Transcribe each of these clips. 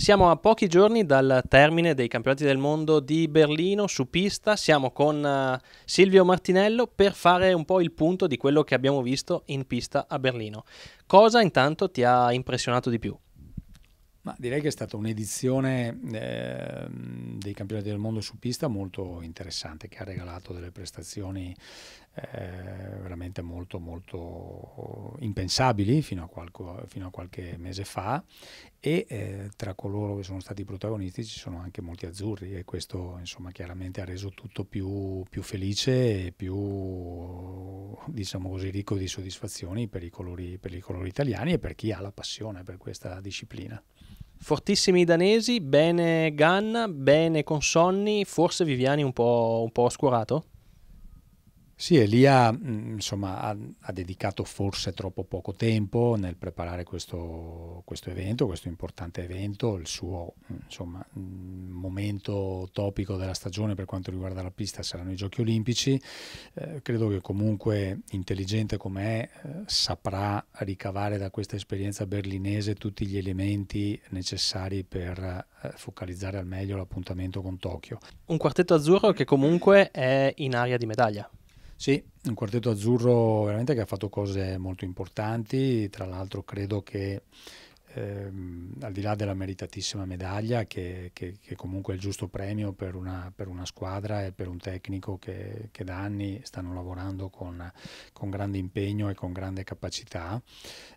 Siamo a pochi giorni dal termine dei campionati del mondo di Berlino su pista, siamo con eh, Silvio Martinello per fare un po' il punto di quello che abbiamo visto in pista a Berlino. Cosa intanto ti ha impressionato di più? Ma direi che è stata un'edizione eh, dei campionati del mondo su pista molto interessante, che ha regalato delle prestazioni eh, veramente molto, molto impensabili fino a, qualco, fino a qualche mese fa e eh, tra coloro che sono stati protagonisti ci sono anche molti azzurri e questo insomma chiaramente ha reso tutto più, più felice e più diciamo così ricco di soddisfazioni per i, colori, per i colori italiani e per chi ha la passione per questa disciplina. Fortissimi i danesi, bene Ganna, bene Consonni, forse Viviani un po', un po' oscurato? Sì, Elia mm, insomma, ha, ha, dedicato forse troppo poco tempo nel preparare questo, questo evento, questo importante evento, il suo mm, insomma, mm, momento topico della stagione per quanto riguarda la pista saranno i giochi olimpici. Eh, credo che comunque intelligente com'è eh, saprà ricavare da questa esperienza berlinese tutti gli elementi necessari per eh, focalizzare al meglio l'appuntamento con Tokyo. Un quartetto azzurro che comunque è in area di medaglia. Sì, un quartetto azzurro veramente che ha fatto cose molto importanti, tra l'altro credo che ehm, al di là della meritatissima medaglia, che, che, che comunque è il giusto premio per una, per una, squadra e per un tecnico che, che da anni stanno lavorando con, con, grande impegno e con grande capacità,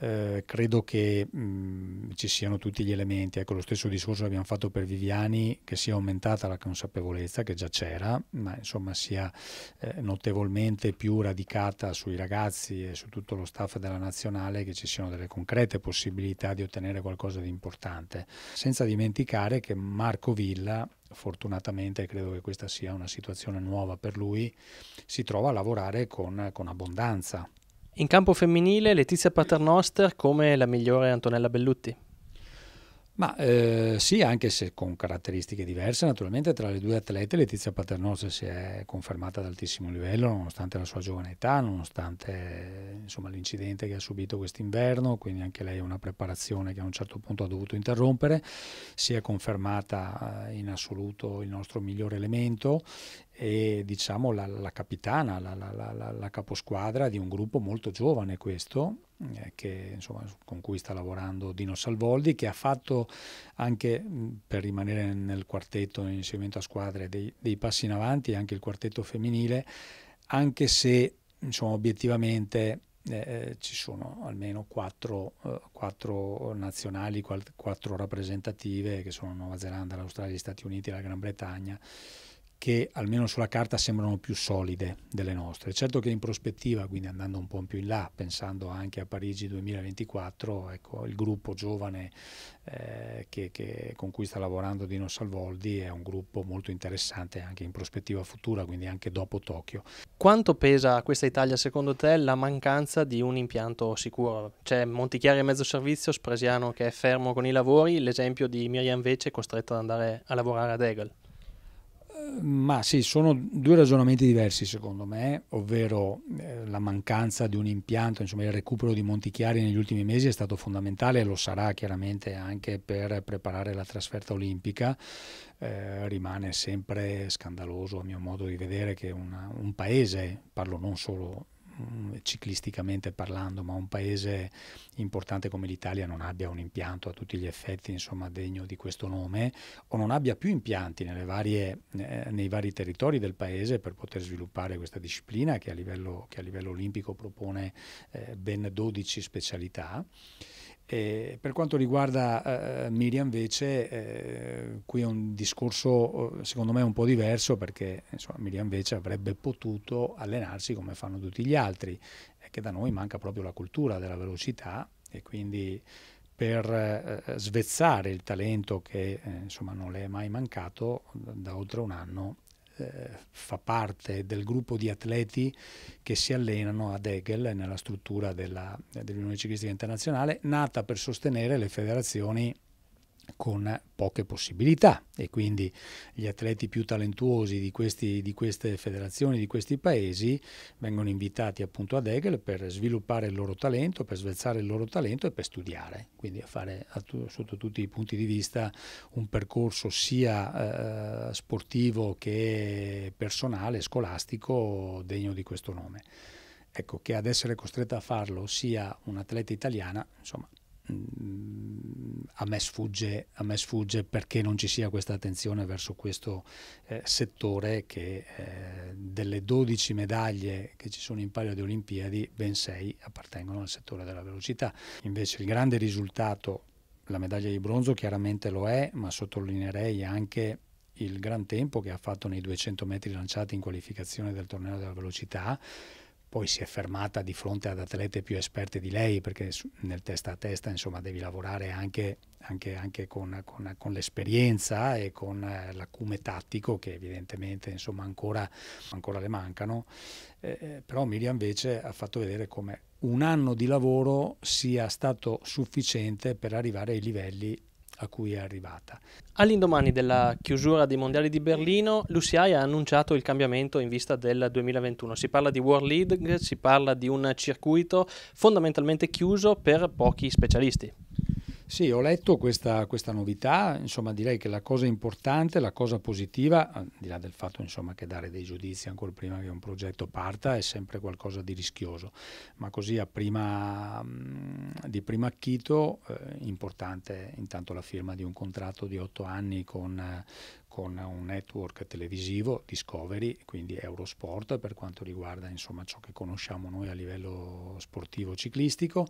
eh, credo che mh, mm, ci siano tutti gli elementi. Ecco, lo stesso discorso che abbiamo fatto per Viviani, che sia aumentata la consapevolezza, che già c'era, ma insomma sia eh, notevolmente più radicata sui ragazzi e su tutto lo staff della nazionale, che ci siano delle concrete possibilità di ottenere ottenere qualcosa di importante, senza dimenticare che Marco Villa fortunatamente credo che questa sia una situazione nuova per lui, si trova a lavorare con, con abbondanza. In campo femminile Letizia Paternoster come la migliore Antonella Bellutti? Ma eh, sì, anche se con caratteristiche diverse, naturalmente tra le due atlete Letizia Paternosa si è confermata ad altissimo livello, nonostante la sua giovane età, nonostante insomma, l'incidente che ha subito quest'inverno, quindi anche lei ha una preparazione che a un certo punto ha dovuto interrompere, si è confermata eh, in assoluto il nostro migliore elemento e diciamo la, la capitana, la, la, la, caposquadra di un gruppo molto giovane questo, eh, che, insomma, con cui sta lavorando Dino Salvoldi, che ha fatto anche, mm, per rimanere nel quartetto, nell'insegnamento a squadre, dei, dei, passi in avanti, anche il quartetto femminile, anche se insomma, obiettivamente eh, eh ci sono almeno quattro, eh, quattro nazionali, quattro rappresentative, che sono Nuova Zelanda, l'Australia, gli Stati Uniti, la Gran Bretagna che almeno sulla carta sembrano più solide delle nostre. Certo che in prospettiva, quindi andando un po' più in là, pensando anche a Parigi 2024, ecco, il gruppo giovane eh, che, che, con cui sta lavorando Dino Salvoldi è un gruppo molto interessante anche in prospettiva futura, quindi anche dopo Tokyo. Quanto pesa a questa Italia secondo te la mancanza di un impianto sicuro? C'è Montichiari a mezzo servizio, Spresiano che è fermo con i lavori, l'esempio di Miriam Vece costretto ad andare a lavorare ad Hegel ma sì, sono due ragionamenti diversi secondo me, ovvero eh, la mancanza di un impianto, insomma il recupero di Montichiari negli ultimi mesi è stato fondamentale e lo sarà chiaramente anche per preparare la trasferta olimpica. Eh, rimane sempre scandaloso a mio modo di vedere che una, un paese, parlo non solo eh, ciclisticamente parlando, ma un paese importante come l'Italia non abbia un impianto a tutti gli effetti insomma, degno di questo nome o non abbia più impianti varie, eh, nei vari territori del paese per poter sviluppare questa disciplina che a livello, che a livello olimpico propone eh, ben 12 specialità. E per quanto riguarda eh, Miria invece, eh, qui è un discorso eh, secondo me un po' diverso perché insomma, Miria invece avrebbe potuto allenarsi come fanno tutti gli altri, è che da noi manca proprio la cultura della velocità e quindi per eh, svezzare il talento che eh, insomma, non le è mai mancato da oltre un anno eh, fa parte del gruppo di atleti che si allenano ad Hegel nella struttura dell'Unione Ciclistica Internazionale, nata per sostenere le federazioni con poche possibilità e quindi gli atleti più talentuosi di, questi, di, queste federazioni, di questi paesi, vengono invitati appunto ad Egel per sviluppare il loro talento, per svezzare il loro talento e per studiare, quindi a fare a tu, sotto tutti i punti di vista un percorso sia eh, sportivo che personale, scolastico, degno di questo nome. Ecco, che ad essere costretta a farlo sia un'atleta italiana, insomma, mh, mm, a me, sfugge, a me sfugge, perché non ci sia questa attenzione verso questo eh, settore che eh, delle 12 medaglie che ci sono in palio di Olimpiadi, ben 6 appartengono al settore della velocità. Invece il grande risultato, la medaglia di bronzo chiaramente lo è, ma sottolineerei anche il gran tempo che ha fatto nei 200 metri lanciati in qualificazione del torneo della velocità, poi si è fermata di fronte ad atlete più esperte di lei perché nel testa a testa insomma devi lavorare anche, anche, anche con, con, con l'esperienza e con eh, l'acume tattico che evidentemente insomma ancora, ancora le mancano eh, eh, però Miriam invece ha fatto vedere come un anno di lavoro sia stato sufficiente per arrivare ai livelli a cui è arrivata. All'indomani della chiusura dei mondiali di Berlino, l'UCI ha annunciato il cambiamento in vista del 2021. Si parla di World League, si parla di un circuito fondamentalmente chiuso per pochi specialisti. Sì, ho letto questa, questa, novità, insomma direi che la cosa importante, la cosa positiva, al di là del fatto insomma, che dare dei giudizi ancora prima che un progetto parta è sempre qualcosa di rischioso, ma così prima, di primo acchito eh, importante intanto la firma di un contratto di otto anni con, con un network televisivo, Discovery, quindi Eurosport per quanto riguarda insomma, ciò che conosciamo noi a livello sportivo ciclistico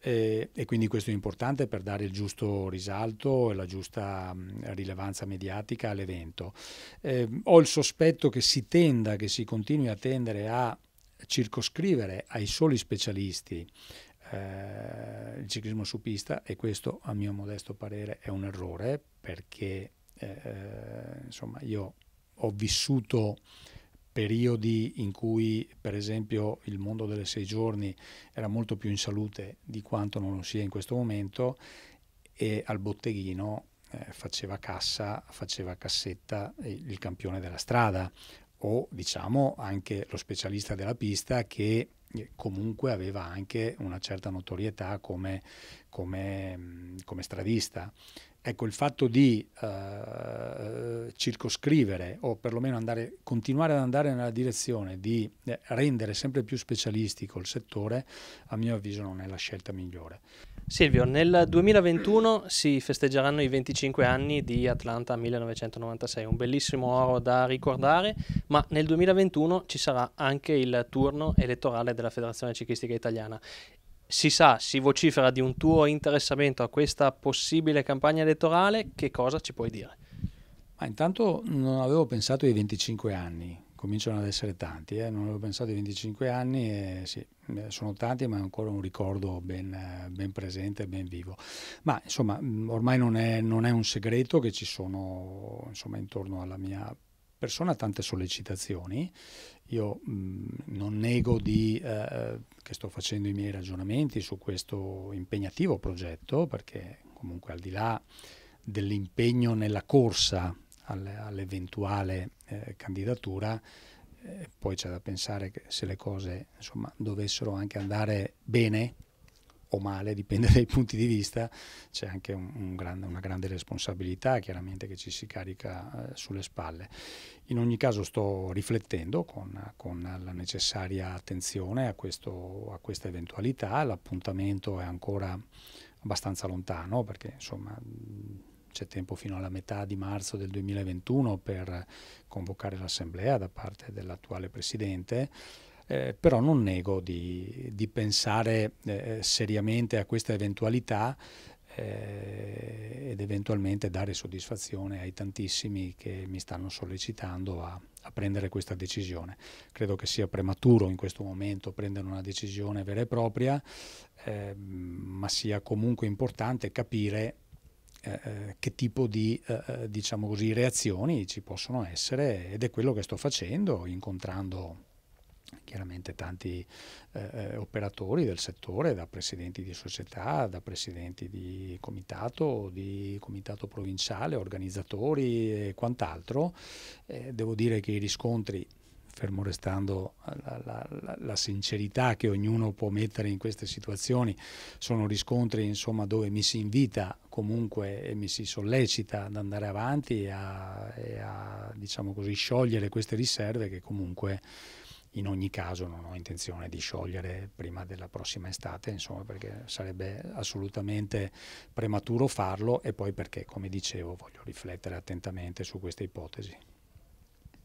eh, e quindi questo è importante per per dare il giusto risalto e la giusta rilevanza mediatica all'evento. Eh, ho il sospetto che si tenda, che si continui a tendere a circoscrivere ai soli specialisti eh, il ciclismo su pista e questo a mio modesto parere è un errore perché eh, eh insomma io ho vissuto periodi in cui per esempio il mondo delle sei giorni era molto più in salute di quanto non lo sia in questo momento e al botteghino eh, faceva cassa, faceva cassetta il campione della strada o diciamo anche lo specialista della pista che eh, comunque aveva anche una certa notorietà come come, come stradista. Ecco, il fatto di eh, circoscrivere o perlomeno andare, continuare ad andare nella direzione di eh, rendere sempre più specialistico il settore, a mio avviso non è la scelta migliore. Silvio, nel 2021 si festeggeranno i 25 anni di Atlanta 1996, un bellissimo oro da ricordare, ma nel 2021 ci sarà anche il turno elettorale della Federazione Ciclistica Italiana si sa, si vocifera di un tuo interessamento a questa possibile campagna elettorale, che cosa ci puoi dire? Ma intanto non avevo pensato ai 25 anni, cominciano ad essere tanti, eh? non avevo pensato ai 25 anni, eh, sì, sono tanti ma è ancora un ricordo ben, ben presente, ben vivo. Ma insomma mm, ormai non è, non è un segreto che ci sono insomma, intorno alla mia persona tante sollecitazioni, io mh, mm, non nego di... Eh, eh che sto facendo i miei ragionamenti su questo impegnativo progetto, perché comunque al di là dell'impegno nella corsa all'eventuale eh, candidatura, eh, poi c'è da pensare che se le cose insomma, dovessero anche andare bene, o male, dipende dai punti di vista, c'è anche un, un grande, una grande responsabilità chiaramente che ci si carica eh, sulle spalle. In ogni caso sto riflettendo con, con la necessaria attenzione a, questo, a questa eventualità, l'appuntamento è ancora abbastanza lontano perché insomma c'è tempo fino alla metà di marzo del 2021 per convocare l'assemblea da parte dell'attuale presidente eh, però non nego di, di pensare eh, seriamente a questa eventualità eh, ed eventualmente dare soddisfazione ai tantissimi che mi stanno sollecitando a, a prendere questa decisione. Credo che sia prematuro in questo momento prendere una decisione vera e propria, ehm, ma sia comunque importante capire eh, eh che tipo di eh, eh, diciamo così, reazioni ci possono essere ed è quello che sto facendo incontrando chiaramente tanti eh, operatori del settore, da presidenti di società, da presidenti di comitato, di comitato provinciale, organizzatori e quant'altro. Eh, devo dire che i riscontri fermo restando la, la, la, la, sincerità che ognuno può mettere in queste situazioni, sono riscontri insomma, dove mi si invita comunque e mi si sollecita ad andare avanti e a, e a diciamo così, sciogliere queste riserve che comunque in ogni caso non ho intenzione di sciogliere prima della prossima estate, insomma, perché sarebbe assolutamente prematuro farlo e poi perché, come dicevo, voglio riflettere attentamente su queste ipotesi.